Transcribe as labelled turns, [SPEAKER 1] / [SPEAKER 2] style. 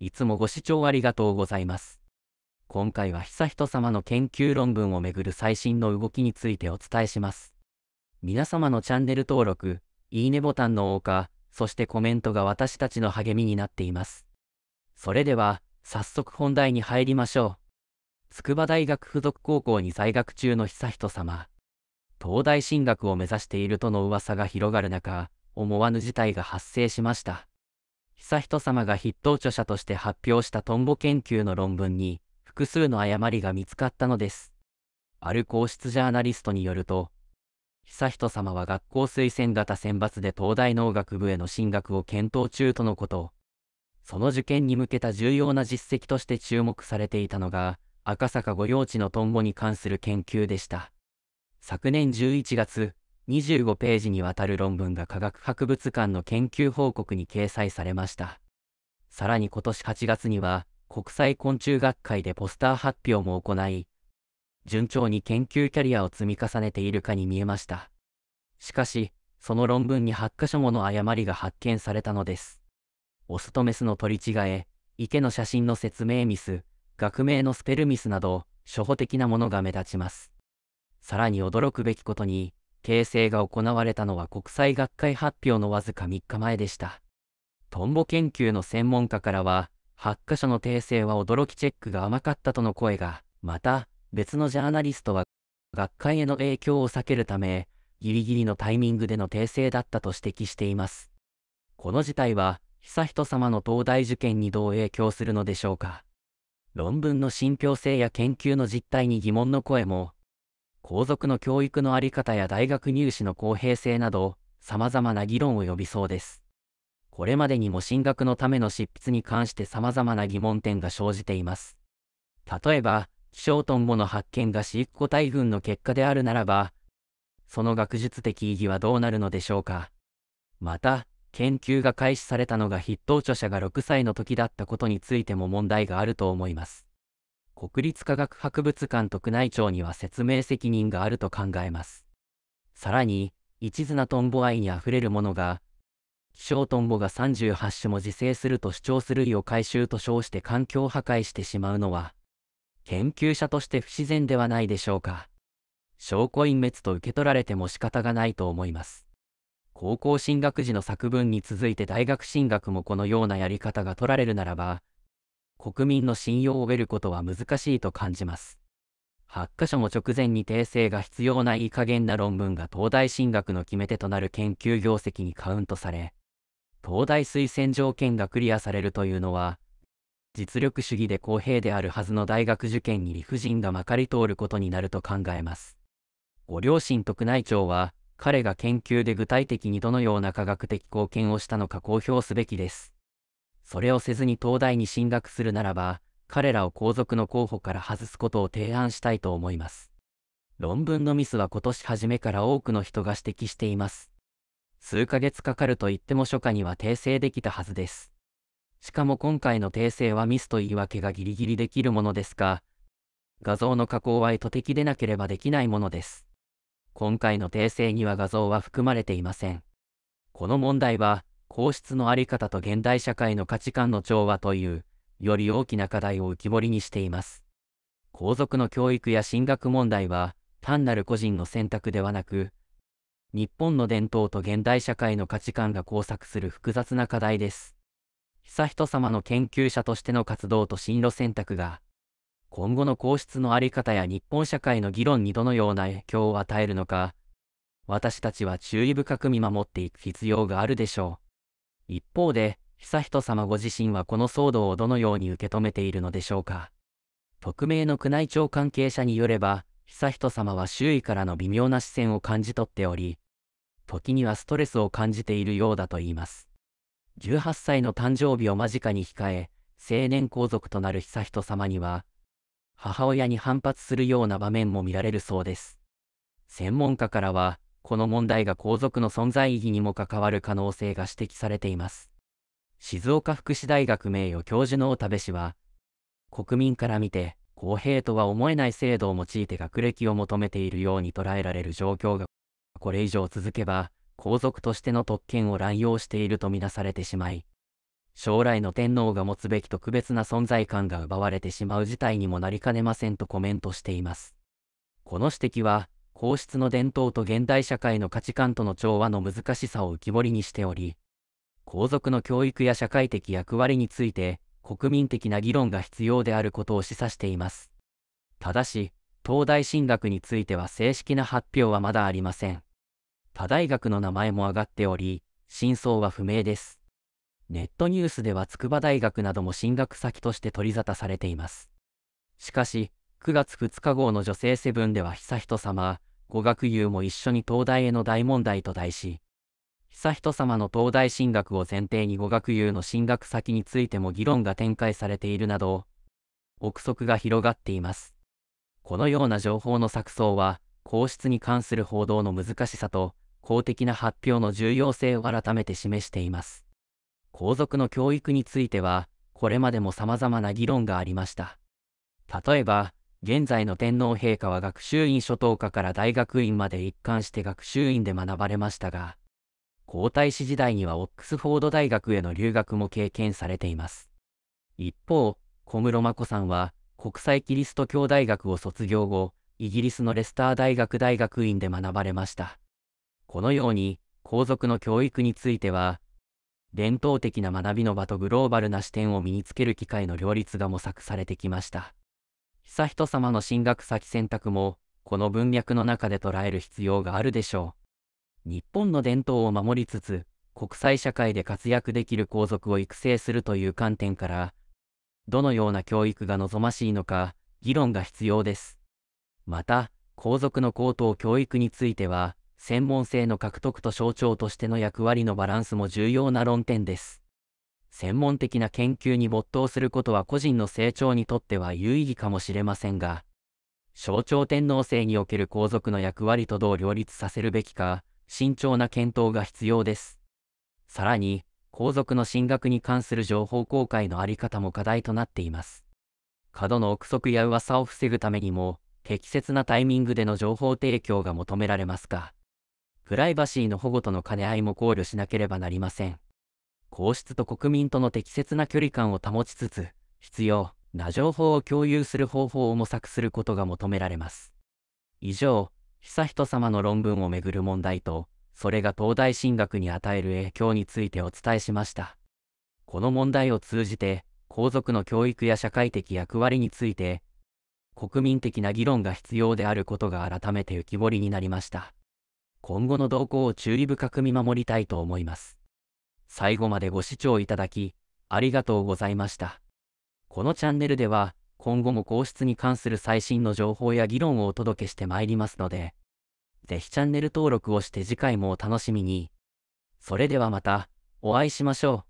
[SPEAKER 1] いつもご視聴ありがとうございます。今回は悠仁さまの研究論文をめぐる最新の動きについてお伝えします。皆様のチャンネル登録、いいねボタンの多他、そしてコメントが私たちの励みになっています。それでは、早速本題に入りましょう。筑波大学附属高校に在学中の悠仁さま。東大進学を目指しているとの噂が広がる中、思わぬ事態が発生しました。悠仁さまが筆頭著者として発表したトンボ研究の論文に、複数の誤りが見つかったのです。ある皇室ジャーナリストによると、悠仁さまは学校推薦型選抜で東大農学部への進学を検討中とのこと。その受験に向けた重要な実績として注目されていたのが、赤坂御用地のトンボに関する研究でした。昨年11月、25ページにわたる論文が科学博物館の研究報告に掲載されました。さらに今年8月には、国際昆虫学会でポスター発表も行い、順調に研究キャリアを積み重ねているかに見えました。しかし、その論文に8箇所もの誤りが発見されたのです。オスとメスの取り違え、池の写真の説明ミス、学名のスペルミスなど、初歩的なものが目立ちます。さらに驚くべきことに、形成が行われたのは国際学会発表のわずか3日前でした。トンボ研究の専門家からは、発火者の訂正は驚きチェックが甘かったとの声が、また、別のジャーナリストは、学会への影響を避けるため、ギリギリのタイミングでの訂正だったと指摘しています。この事態は、悠仁さまの東大受験にどう影響するのでしょうか。論文の信憑性や研究の実態に疑問の声も皇族の教育の在り方や大学入試の公平性など、様々な議論を呼びそうです。これまでにも進学のための執筆に関して様々な疑問点が生じています。例えば、気象トンボの発見が飼育個体群の結果であるならば、その学術的意義はどうなるのでしょうか。また、研究が開始されたのが筆頭著者が6歳の時だったことについても問題があると思います。国立科学博物館特内庁には説明責任があると考えます。さらに、一途なトンボ愛にあふれるものが、希少トンボが38種も自生すると主張する意を回収と称して環境破壊してしまうのは、研究者として不自然ではないでしょうか。証拠隠滅と受け取られても仕方がないと思います。高校進学時の作文に続いて大学進学もこのようなやり方が取られるならば、国民の信用を得ることは難しいと感じます。8箇所も直前に訂正が必要ないい加減な論文が東大進学の決め手となる研究業績にカウントされ、東大推薦条件がクリアされるというのは、実力主義で公平であるはずの大学受験に理不尽がまかり通ることになると考えます。ご両親と宮内庁は、彼が研究で具体的にどのような科学的貢献をしたのか公表すべきです。それをせずに東大に進学するならば、彼らを皇族の候補から外すことを提案したいと思います。論文のミスは今年初めから多くの人が指摘しています。数ヶ月かかると言っても初夏には訂正できたはずです。しかも今回の訂正はミスと言い訳がギリギリできるものですが、画像の加工は意図的でなければできないものです。今回の訂正には画像は含まれていません。この問題は、皇室の在り方と現代社会の価値観の調和という、より大きな課題を浮き彫りにしています。皇族の教育や進学問題は、単なる個人の選択ではなく、日本の伝統と現代社会の価値観が交錯する複雑な課題です。悠仁さまの研究者としての活動と進路選択が、今後の皇室の在り方や日本社会の議論にどのような影響を与えるのか、私たちは注意深く見守っていく必要があるでしょう。一方で、悠仁さまご自身はこの騒動をどのように受け止めているのでしょうか。匿名の宮内庁関係者によれば、悠仁さまは周囲からの微妙な視線を感じ取っており、時にはストレスを感じているようだといいます。18歳の誕生日を間近に控え、成年皇族となる悠仁さまには、母親に反発するような場面も見られるそうです。専門家からは、この問題が皇族の存在意義にも関わる可能性が指摘されています。静岡福祉大学名誉教授の太田部氏は、国民から見て、公平とは思えない制度を用いて学歴を求めているように捉えられる状況が、これ以上続けば、皇族としての特権を乱用しているとみなされてしまい、将来の天皇が持つべき特別な存在感が奪われてしまう事態にもなりかねませんとコメントしています。この指摘は、皇室の伝統と現代社会の価値観との調和の難しさを浮き彫りにしており、皇族の教育や社会的役割について、国民的な議論が必要であることを示唆しています。ただし、東大進学については正式な発表はまだありません。他大学の名前も挙がっており、真相は不明です。ネットニュースでは筑波大学なども進学先として取り沙汰されています。しかし、9月2日号の女性セブンでは悠仁さま、語学友も一緒に東大への大問題と題し、悠仁さまの東大進学を前提に語学友の進学先についても議論が展開されているなど、憶測が広がっています。このような情報の錯綜は、皇室に関する報道の難しさと、公的な発表の重要性を改めて示しています。皇族の教育については、これまでも様々な議論がありました。例えば、現在の天皇陛下は学習院初等科から大学院まで一貫して学習院で学ばれましたが、皇太子時代にはオックスフォード大学への留学も経験されています。一方、小室眞子さんは、国際キリスト教大学を卒業後、イギリスのレスター大学大学院で学ばれました。このように、皇族の教育については、伝統的な学びの場とグローバルな視点を身につける機会の両立が模索されてきました。悠仁さまの進学先選択も、この文脈の中で捉える必要があるでしょう。日本の伝統を守りつつ、国際社会で活躍できる皇族を育成するという観点から、どのような教育が望ましいのか、議論が必要です。また、皇族の高等教育については、専門性の獲得と象徴としての役割のバランスも重要な論点です。専門的な研究に没頭することは個人の成長にとっては有意義かもしれませんが、象徴天皇制における皇族の役割とどう両立させるべきか、慎重な検討が必要です。さらに、皇族の進学に関する情報公開のあり方も課題となっています。過度の憶測や噂を防ぐためにも、適切なタイミングでの情報提供が求められますが、プライバシーの保護との兼ね合いも考慮しなければなりません。皇室と国民との適切な距離感を保ちつつ、必要な情報を共有する方法を模索することが求められます。以上、悠仁さまの論文をめぐる問題と、それが東大進学に与える影響についてお伝えしました。この問題を通じて、皇族の教育や社会的役割について、国民的な議論が必要であることが改めて浮き彫りになりました。今後の動向を注意深く見守りたいと思います。最後までご視聴いただき、ありがとうございました。このチャンネルでは、今後も皇室に関する最新の情報や議論をお届けしてまいりますので、ぜひチャンネル登録をして次回もお楽しみに。それではまた、お会いしましょう。